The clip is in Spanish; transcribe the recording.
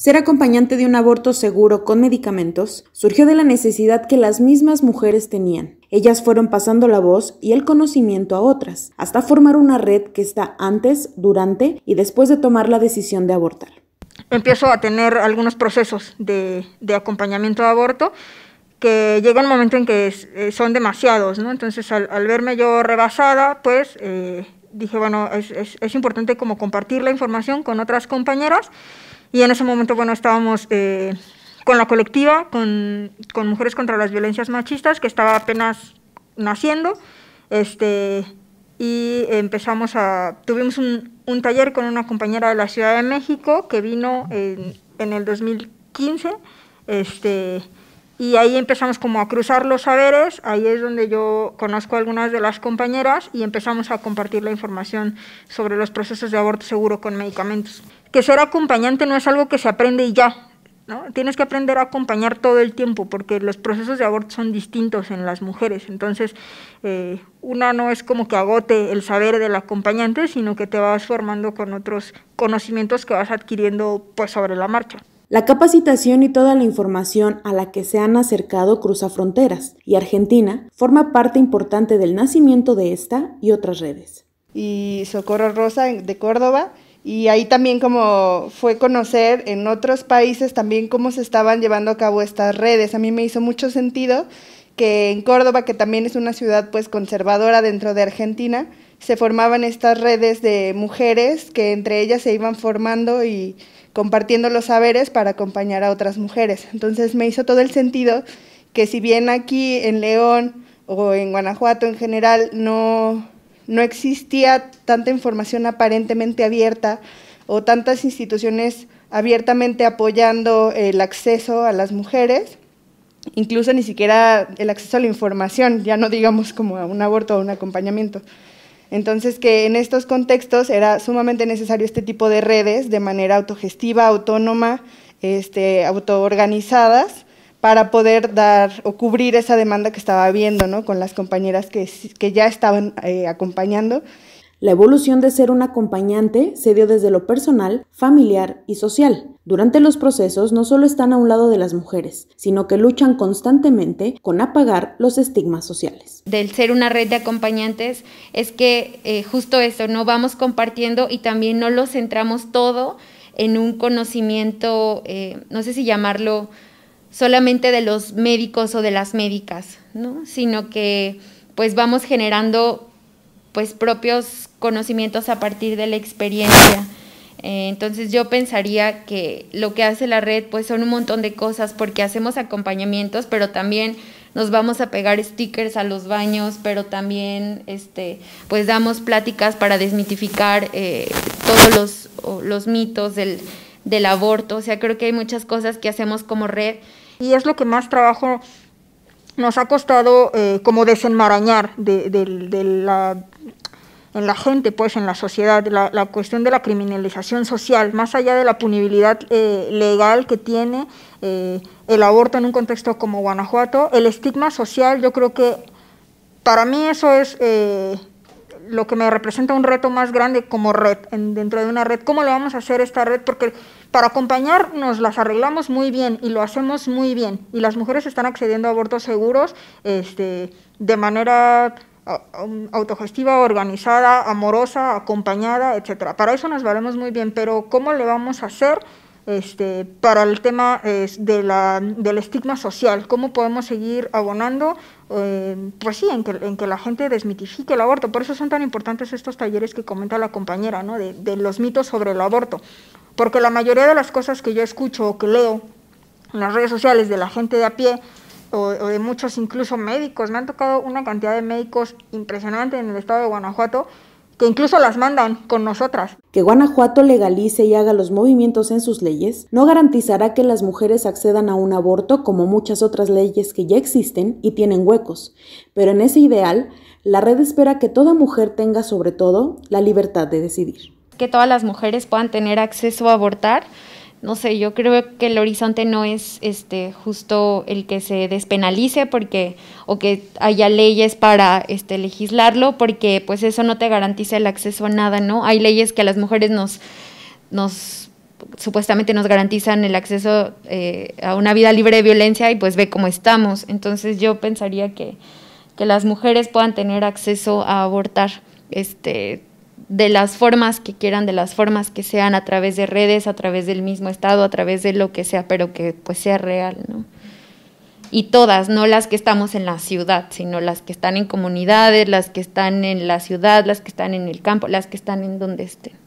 Ser acompañante de un aborto seguro con medicamentos surgió de la necesidad que las mismas mujeres tenían. Ellas fueron pasando la voz y el conocimiento a otras, hasta formar una red que está antes, durante y después de tomar la decisión de abortar. Empiezo a tener algunos procesos de, acompañamiento de aborto que llega un momento en que eh, son demasiados, ¿no? Entonces al, verme yo rebasada, pues... Eh, dije, bueno, es, es importante como compartir la información con otras compañeras y en ese momento, bueno, estábamos eh, con la colectiva, con, con, Mujeres contra las Violencias Machistas, que estaba apenas naciendo, este, y empezamos a, tuvimos un, un taller con una compañera de la Ciudad de México que vino en, en el 2015, este, y ahí empezamos como a cruzar los saberes, ahí es donde yo conozco a algunas de las compañeras y empezamos a compartir la información sobre los procesos de aborto seguro con medicamentos. Que ser acompañante no es algo que se aprende y ya, ¿No? Tienes que aprender a acompañar todo el tiempo porque los procesos de aborto son distintos en las mujeres. Entonces, eh, una no es como que agote el saber del acompañante, sino que te vas formando con otros conocimientos que vas adquiriendo pues, sobre la marcha. La capacitación y toda la información a la que se han acercado cruza fronteras y Argentina forma parte importante del nacimiento de esta y otras redes. Y Socorro Rosa de Córdoba. Y ahí también como fue conocer en otros países también cómo se estaban llevando a cabo estas redes. A mí me hizo mucho sentido que en Córdoba, que también es una ciudad pues conservadora dentro de Argentina, se formaban estas redes de mujeres que entre ellas se iban formando y compartiendo los saberes para acompañar a otras mujeres. Entonces me hizo todo el sentido que si bien aquí en León o en Guanajuato en general no, existía tanta información aparentemente abierta o tantas instituciones abiertamente apoyando el acceso a las mujeres, incluso ni siquiera el acceso a la información, ya no digamos como a un aborto o un acompañamiento. Entonces, que en estos contextos era sumamente necesario este tipo de redes de manera autogestiva, autónoma, este, autoorganizadas, para poder dar o cubrir esa demanda que estaba habiendo ¿no? Con las compañeras que, ya estaban eh, acompañando la evolución de ser un acompañante se dio desde lo personal, familiar y social. Durante los procesos no solo están a un lado de las mujeres, sino que luchan constantemente con apagar los estigmas sociales. Del ser una red de acompañantes es que eh, justo eso, no vamos compartiendo y también no lo centramos todo en un conocimiento, eh, no sé si llamarlo solamente de los médicos o de las médicas, sino que pues vamos generando pues propios conocimientos a partir de la experiencia. Eh, entonces yo pensaría que lo que hace la red pues son un montón de cosas porque hacemos acompañamientos, pero también nos vamos a pegar stickers a los baños, pero también este, pues damos pláticas para desmitificar eh, todos los, mitos del, aborto. O sea, creo que hay muchas cosas que hacemos como red. Y es lo que más trabajo nos ha costado eh, como desenmarañar de, de, la en la gente, pues en la sociedad, la, cuestión de la criminalización social, más allá de la punibilidad eh, legal que tiene eh, el aborto en un contexto como Guanajuato, el estigma social yo creo que para mí eso es eh, lo que me representa un reto más grande como red, dentro de una red, ¿cómo le vamos a hacer esta red? Porque para acompañarnos nos las arreglamos muy bien y lo hacemos muy bien y las mujeres están accediendo a abortos seguros este, de manera autogestiva, organizada, amorosa, acompañada, etcétera. Para eso nos valemos muy bien, pero ¿cómo le vamos a hacer este, para el tema de del estigma social? ¿Cómo podemos seguir abonando? Eh, pues sí, en que, la gente desmitifique el aborto. Por eso son tan importantes estos talleres que comenta la compañera, ¿no? de, de los mitos sobre el aborto. Porque la mayoría de las cosas que yo escucho o que leo en las redes sociales de la gente de a pie, o, de muchos incluso médicos. Me han tocado una cantidad de médicos impresionante en el estado de Guanajuato que incluso las mandan con nosotras. Que Guanajuato legalice y haga los movimientos en sus leyes no garantizará que las mujeres accedan a un aborto como muchas otras leyes que ya existen y tienen huecos, pero en ese ideal, la red espera que toda mujer tenga sobre todo la libertad de decidir. Que todas las mujeres puedan tener acceso a abortar no sé, yo creo que el horizonte no es este justo el que se despenalice porque o que haya leyes para este legislarlo porque pues eso no te garantiza el acceso a nada, ¿no? Hay leyes que a las mujeres nos nos supuestamente nos garantizan el acceso eh, a una vida libre de violencia y pues ve cómo estamos. Entonces yo pensaría que, que las mujeres puedan tener acceso a abortar este de las formas que quieran, de las formas que sean, a través de redes, a través del mismo estado, a través de lo que sea, pero que pues sea real, ¿no? Y todas, no las que estamos en la ciudad, sino las que están en comunidades, las que están en la ciudad, las que están en el campo, las que están en donde estén.